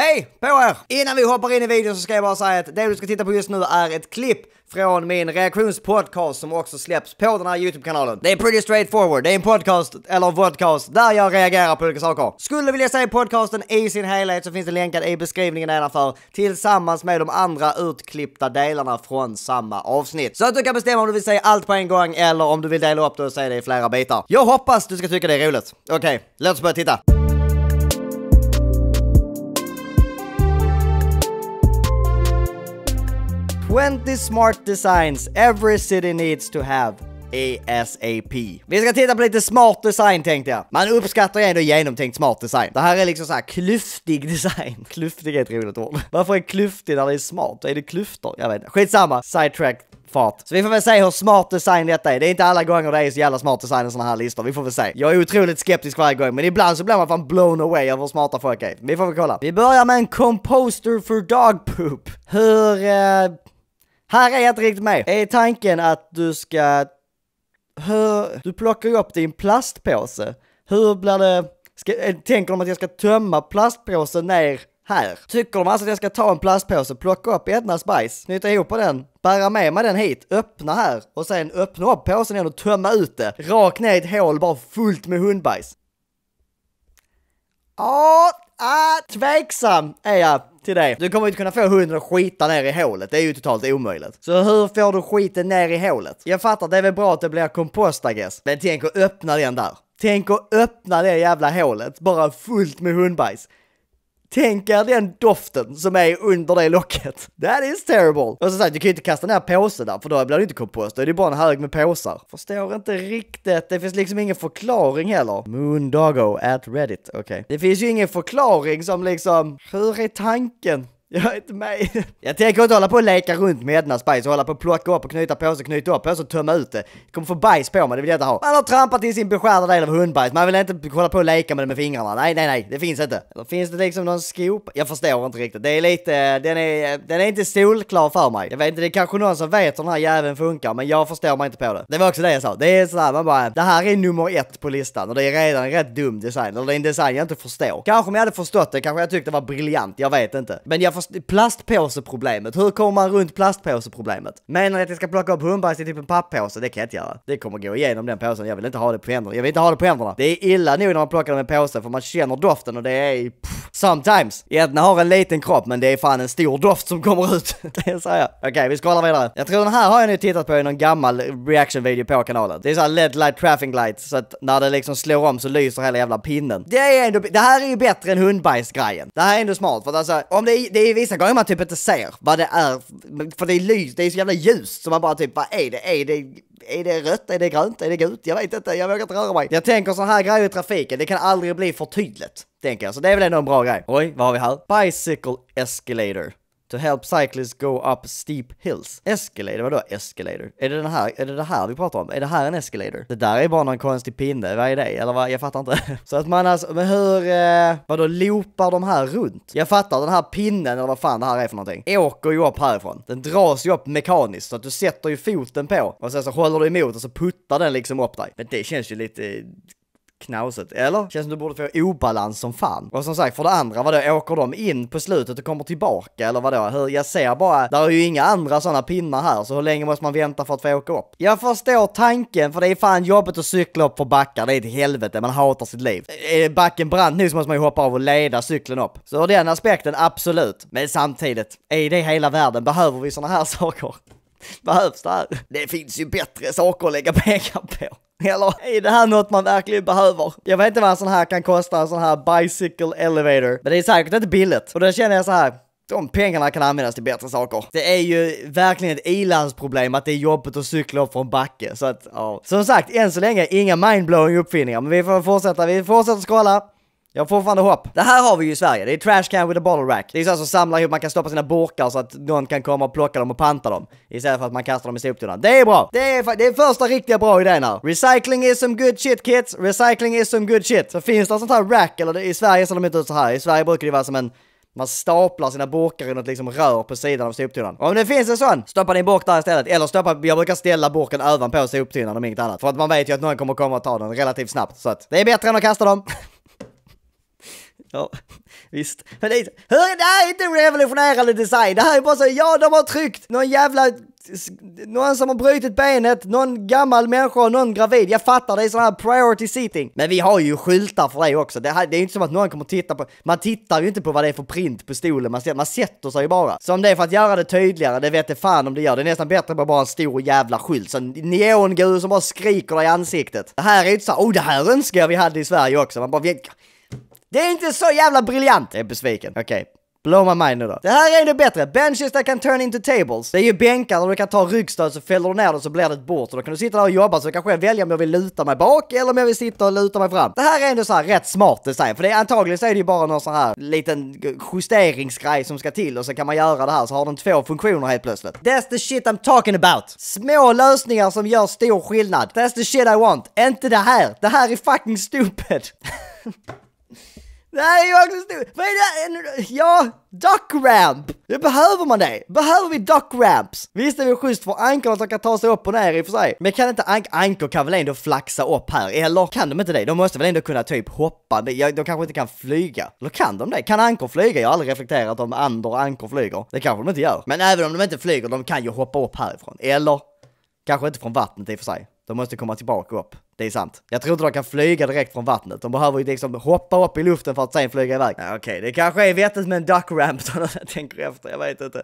Hej på er! Innan vi hoppar in i videon så ska jag bara säga att det du ska titta på just nu är ett klipp från min reaktionspodcast som också släpps på den här YouTube-kanalen. Det är pretty straight forward. Det är en podcast, eller vodcast, där jag reagerar på olika saker. Skulle du vilja se podcasten i sin helhet så finns det länkat i beskrivningen nedanför tillsammans med de andra utklippta delarna från samma avsnitt. Så att du kan bestämma om du vill se allt på en gång eller om du vill dela upp det och se det i flera bitar. Jag hoppas du ska tycka det är roligt. Okej, okay, låt oss börja titta. 20 smart designs every city needs to have. ASAP. Vi ska titta på lite smart design tänkte jag. Man uppskattar ju ändå genomtänkt smart design. Det här är liksom så här klyftig design. Klyftig är ett roligt ord. Varför är klyftig när det är smart? Är det klyftor? Jag vet inte. Skitsamma. Sidetrack fart. Så vi får väl se hur smart design detta är. Det är inte alla gånger det är så jävla smart design i sådana här listor. Vi får väl se. Jag är otroligt skeptisk varje gång, men ibland så blir man fan blown away av hur smarta folk är. Vi får väl kolla. Vi börjar med en composter för dog poop. Hur... Eh här är jag inte riktigt med. Är tanken att du ska... Hur, du plockar ju upp din plastpåse. Hur blir det... Ska, eh, tänker de att jag ska tömma plastpåsen ner här? Tycker de alltså att jag ska ta en plastpåse, plocka upp Ednas bajs, knyta ihop den, bära med mig den hit, öppna här och sen öppna upp påsen igen och tömma ut det. Rakt ner i ett hål bara fullt med hundbajs. Ja, ah, tveksam är jag till dig. Du kommer inte kunna få hunden att skita ner i hålet. Det är ju totalt omöjligt. Så hur får du skiten ner i hålet? Jag fattar, det är väl bra att det blir kompost, I guess. Men tänk att öppna den där. Tänk att öppna det jävla hålet, bara fullt med hundbajs. Tänk er den doften som är under det locket. That is terrible. Och som sagt, du kan ju inte kasta ner påsen där, för då blir det inte kompost. Då är det bara en hög med påsar. Förstår inte riktigt. Det finns liksom ingen förklaring heller. Moondago at Reddit. Okej. Okay. Det finns ju ingen förklaring som liksom, hur är tanken? Jag är inte med Jag tänker inte hålla på och leka runt med Ednas bajs och hålla på och plocka upp och knyta påse, knyta upp påse och tömma ut det. Jag kommer få bajs på mig, det vill jag inte ha. Man har trampat i sin beskärda del av hundbajs, man vill inte hålla på och leka med det med fingrarna. Nej, nej, nej, det finns inte. finns det liksom någon skopa? Jag förstår inte riktigt. Det är lite, den är, den är inte solklar för mig. Jag vet inte, det är kanske någon som vet hur den här jäveln funkar, men jag förstår mig inte på det. Det var också det jag sa. Det är sådär, man bara, det här är nummer ett på listan och det är redan en rätt dum design, eller det är en design jag inte förstår. Kanske om jag hade förstått det, kanske jag tyckte det var briljant, jag vet inte. Men jag förstår, plastpåseproblemet. Hur kommer man runt plastpåseproblemet? Menar ni att jag ska plocka upp hundbajs i typ en papppåse? Det kan jag inte göra. Det kommer gå igenom den påsen. Jag vill inte ha det på händerna. Jag vill inte ha det på händerna. Det är illa nog när man plockar dem i en påse för man känner doften och det är pff, sometimes. Edna har en liten kropp men det är fan en stor doft som kommer ut. det säger jag. Okej, okay, vi scrollar vidare. Jag tror den här har jag nu tittat på i någon gammal reaction-video på kanalen. Det är såhär LED light traffic light så att när det liksom slår om så lyser hela jävla pinnen. Det är ändå, det här är ju bättre än hundbajsgrejen. Det här är ändå smart för att alltså om det är, det är det är vissa gånger man typ inte ser vad det är, för det är, lys, det är så jävla ljust så man bara typ, vad är det? Är det, är det rött? Är det grönt? Är det gult? Jag vet inte, jag vågar inte röra mig. Jag tänker så här grejer i trafiken, det kan aldrig bli för tydligt. Tänker jag, så det är väl ändå en bra grej. Oj, vad har vi här? Bicycle escalator. To help cyclists go up steep hills. Escalator, vadå escalator? Är det, den här, är det det här vi pratar om? Är det här en escalator? Det där är bara någon konstig pinne, vad är det? Eller vad? Jag fattar inte. Så att man alltså, men hur, eh, vadå loopar de här runt? Jag fattar, den här pinnen eller vad fan det här är för någonting, åker ju upp härifrån. Den dras ju upp mekaniskt så att du sätter ju foten på och sen så håller du emot och så puttar den liksom upp dig. Men det känns ju lite knasigt, eller? Känns som du borde få obalans som fan. Och som sagt, för det andra, vadå, åker de in på slutet och kommer tillbaka eller vadå? Hur, jag ser bara, där är ju inga andra sådana pinnar här, så hur länge måste man vänta för att få åka upp? Jag förstår tanken, för det är fan jobbigt att cykla upp för backar, det är ett helvete, man hatar sitt liv. Är backen brant nu så måste man ju hoppa av och leda cykeln upp. Så ur den aspekten, absolut. Men samtidigt, är det hela världen, behöver vi sådana här saker? behövs det här? Det finns ju bättre saker att lägga pengar på. Eller är det här något man verkligen behöver? Jag vet inte vad en sån här kan kosta, en sån här bicycle elevator. Men det är säkert inte billigt. Och då känner jag så här, de pengarna kan användas till bättre saker. Det är ju verkligen ett ilandsproblem att det är jobbigt att cykla upp för en backe. Så att, ja. Som sagt, än så länge inga mindblowing uppfinningar, men vi får fortsätta, vi fortsätter skala. Jag har fortfarande hopp. Det här har vi ju i Sverige. Det är trash can with a bottle rack. Det är så som samlar ihop, man kan stoppa sina burkar så att någon kan komma och plocka dem och panta dem. Istället för att man kastar dem i soptunnan. Det är bra! Det är, det är första riktiga bra idén här. Recycling is some good shit kids. Recycling is some good shit. Så finns det sånt här rack, eller det, i Sverige ser de inte ut så här. I Sverige brukar det vara som en man staplar sina burkar i något liksom rör på sidan av soptunnan. Om det finns en sån, stoppa din burk där istället. Eller stoppa, jag brukar ställa burken ovanpå soptunnan om inget annat. För att man vet ju att någon kommer komma och ta den relativt snabbt. Så att det är bättre än att kasta dem. Ja, visst. Men det är, hör, det här är inte revolutionerande design. Det här är bara så, ja de har tryckt någon jävla, någon som har brutit benet, någon gammal människa och någon gravid. Jag fattar, det är sån här priority seating. Men vi har ju skyltar för det också. Det, här, det är ju inte som att någon kommer titta på, man tittar ju inte på vad det är för print på stolen, man, man sätter sig ju bara. Så om det är för att göra det tydligare, det vet det fan om det gör. Det är nästan bättre med bara en stor jävla skylt, så en neongul som bara skriker dig i ansiktet. Det här är ju inte så här, oh det här önskar jag vi hade i Sverige också. Man bara, vi, det är inte så jävla briljant! Jag är besviken. Okej. Okay. Blow my mind nu då. Det här är ändå bättre. Benches that can turn into tables. Det är ju bänkar där du kan ta ryggstöd så fäller du ner det så blir det ett bord. Så då kan du sitta där och jobba så kanske jag välja om jag vill luta mig bak eller om jag vill sitta och luta mig fram. Det här är ändå så här rätt smart design. För det är, antagligen så är det ju bara någon sån här liten justeringsgrej som ska till och så kan man göra det här så har den två funktioner helt plötsligt. That's the shit I'm talking about. Små lösningar som gör stor skillnad. That's the shit I want. Inte det här. Det här är fucking stupid. Det här är ju också stort. Vad är det? Ja, duck ramp! Det behöver man det? Behöver vi duck ramps? Visst är det schysst för ankorna som kan ta sig upp och ner i och för sig. Men kan inte ank ankor kan väl ändå flaxa upp här? Eller kan de inte det? De måste väl ändå kunna typ hoppa? De, de kanske inte kan flyga. Eller kan de det? Kan ankor flyga? Jag har aldrig reflekterat om andra ankor flyger. Det kanske de inte gör. Men även om de inte flyger, de kan ju hoppa upp härifrån. Eller? Kanske inte från vattnet i och för sig. De måste komma tillbaka upp. Det är sant. Jag tror inte de kan flyga direkt från vattnet. De behöver ju liksom hoppa upp i luften för att sen flyga iväg. Ja, Okej, okay. det kanske är vettigt med en duck ramp, tänker efter. Jag vet inte.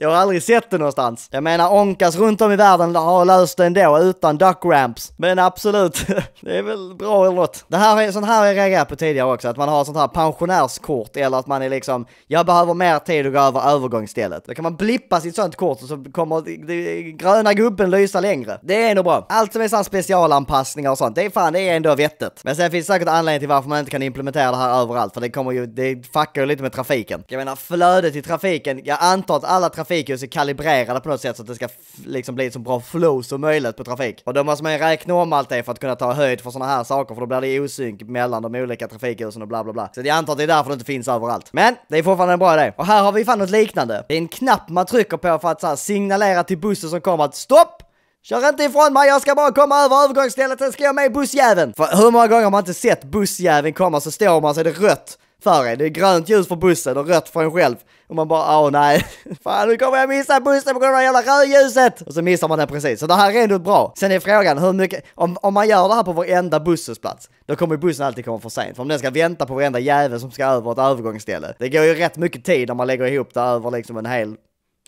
Jag har aldrig sett det någonstans. Jag menar, Onkas runt om i världen har löst det ändå utan duck ramps. Men absolut, det är väl bra eller något. Det här är sånt här jag reagerat på tidigare också, att man har sånt här pensionärskort eller att man är liksom, jag behöver mer tid att gå över övergångsstället. Då kan man blippa sitt sånt kort och så kommer det, gröna gubben lysa längre. Det är ändå bra. Allt som är sån specialanpassningar och sånt, det är fan, det är ändå vettigt. Men sen finns det säkert anledning till varför man inte kan implementera det här överallt, för det kommer ju, det fuckar ju lite med trafiken. Jag menar, flödet i trafiken, jag antar att alla trafik trafikljus är kalibrerade på något sätt så att det ska liksom bli så bra flow som möjligt på trafik. Och då måste man ju räkna om allt det för att kunna ta höjd för sådana här saker för då blir det osynk mellan de olika trafikljusen och bla bla bla. Så jag antar att det är därför det inte finns överallt. Men det är fortfarande en bra idé. Och här har vi fan något liknande. Det är en knapp man trycker på för att så signalera till bussen som kommer att stopp! Kör inte ifrån mig, jag ska bara komma över övergångsstället, sen ska jag med bussjäveln! För hur många gånger har man inte sett bussjäveln komma så står man så är det rött för er. Det är grönt ljus för bussen och rött för en själv. Och man bara, åh nej, fan nu kommer jag missa bussen på grund av det jävla rödljuset! Och så missar man den precis. Så det här är ändå bra. Sen är frågan hur mycket, om, om man gör det här på varenda busshållplats, då kommer bussen alltid komma för sent. För om den ska vänta på varenda jävel som ska över ett övergångsställe, det går ju rätt mycket tid om man lägger ihop det över liksom en hel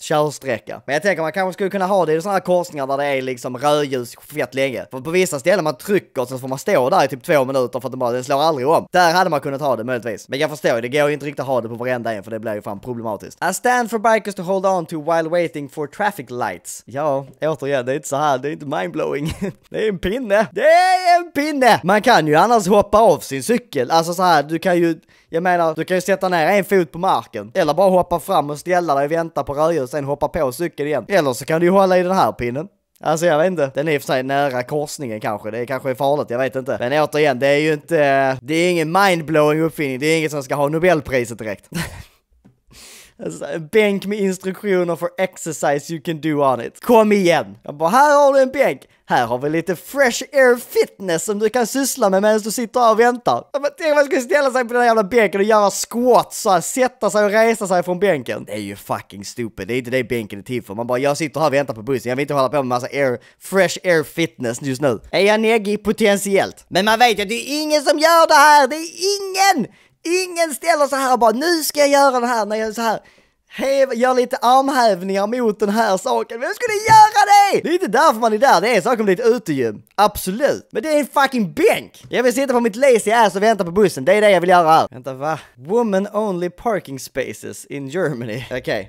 körsträcka. Men jag tänker man kanske skulle kunna ha det i sådana här korsningar där det är liksom rödljus fett länge. För på vissa ställen man trycker så får man stå där i typ två minuter för att det bara, det slår aldrig om. Där hade man kunnat ha det möjligtvis. Men jag förstår ju, det går ju inte riktigt att ha det på varenda en för det blir ju fan problematiskt. A stand for bikers to hold on to while waiting for traffic lights. Ja, återigen, det är inte så här, det är inte mindblowing. det är en pinne. Det är en pinne! Man kan ju annars hoppa av sin cykel, alltså så här, du kan ju jag menar, du kan ju sätta ner en fot på marken. Eller bara hoppa fram och ställa dig, och vänta på rödljus, sen hoppa på cykeln igen. Eller så kan du ju hålla i den här pinnen. Alltså jag vet inte. Den är i och för sig nära korsningen kanske. Det är kanske är farligt, jag vet inte. Men återigen, det är ju inte... Eh, det är ingen mindblowing uppfinning. Det är inget som ska ha Nobelpriset direkt. Alltså, en bänk med instruktioner för exercise you can do on it. Kom igen! Jag bara, här har du en bänk! Här har vi lite fresh air fitness som du kan syssla med medan du sitter här och väntar. Jag bara, tänk om man skulle ställa sig på den här jävla bänken och göra squats såhär, sätta sig och resa sig från bänken. Det är ju fucking stupid, det är inte det bänken är till för. Man bara, jag sitter här och väntar på bussen, jag vill inte hålla på med massa air, fresh air fitness just nu. Är jag neggig potentiellt? Men man vet ju att det är ingen som gör det här, det är ingen! Ingen ställer så här och bara nu ska jag göra det här när jag är så här. Häv, gör lite armhävningar mot den här saken. Vem skulle göra det? Det är inte därför man är där. Det är en sak om det är ett utegym. Absolut. Men det är en fucking bänk. Jag vill sitta på mitt lazy ass och vänta på bussen. Det är det jag vill göra här. Vänta, va? Woman only parking spaces in Germany. Okej. Okay.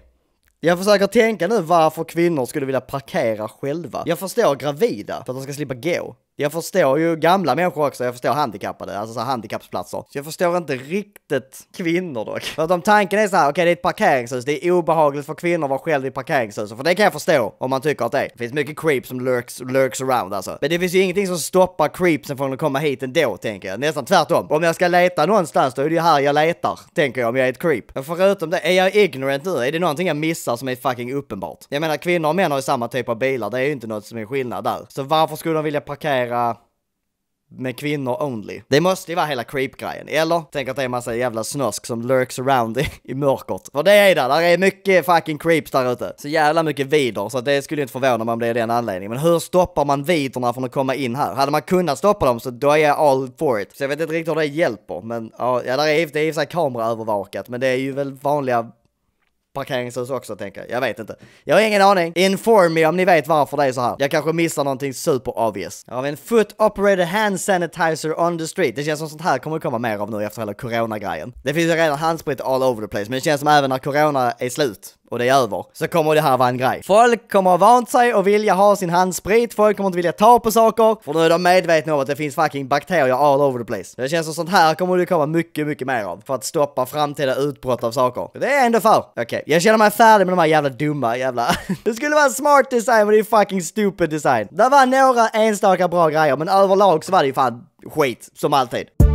Jag försöker tänka nu varför kvinnor skulle vilja parkera själva. Jag förstår gravida, för att de ska slippa gå. Jag förstår ju gamla människor också, jag förstår handikappade, alltså så här handikappsplatser. Så jag förstår inte riktigt kvinnor dock. För att om tanken är så här, okej okay, det är ett parkeringshus, det är obehagligt för kvinnor att vara själv i parkeringshuset, för det kan jag förstå om man tycker att det är. Det finns mycket creeps som lurks, lurks around alltså. Men det finns ju ingenting som stoppar creepsen från att komma hit ändå, tänker jag. Nästan tvärtom. Om jag ska leta någonstans, då är det ju här jag letar, tänker jag om jag är ett creep. Men förutom det, är jag ignorant nu? Är det någonting jag missar som är fucking uppenbart? Jag menar, kvinnor och män har ju samma typ av bilar, det är ju inte något som är skillnad där. Så varför skulle de vilja parkera mera med kvinnor only. Det måste ju vara hela creep-grejen, eller? Tänk att det är en massa jävla snusk som lurks around i, i mörkret. För det är det, där är mycket fucking creeps där ute. Så jävla mycket vider, så det skulle inte förvåna mig om det är den anledningen. Men hur stoppar man viderna från att komma in här? Hade man kunnat stoppa dem så då är jag all for it. Så jag vet inte riktigt hur det hjälper, men ja, det är, det är i och för sig kameraövervakat, men det är ju väl vanliga parkeringshus också tänker jag. Jag vet inte. Jag har ingen aning. Inform me om ni vet varför det är så här. Jag kanske missar någonting super obvious. Här har vi en foot operated hand sanitizer on the street. Det känns som sånt här kommer det komma mer av nu efter hela corona-grejen. Det finns ju redan handsprit all over the place, men det känns som även när corona är slut och det är över, så kommer det här vara en grej. Folk kommer ha vant sig och vilja ha sin handsprit, folk kommer inte vilja ta på saker, för nu är de medvetna om att det finns fucking bakterier all over the place. Det känns som sånt här kommer det komma mycket, mycket mer av, för att stoppa framtida utbrott av saker. Det är jag ändå för. Okej, okay. jag känner mig färdig med de här jävla dumma jävla... det skulle vara smart design, men det är fucking stupid design. Det var några enstaka bra grejer, men överlag så var det ju fan skit, som alltid.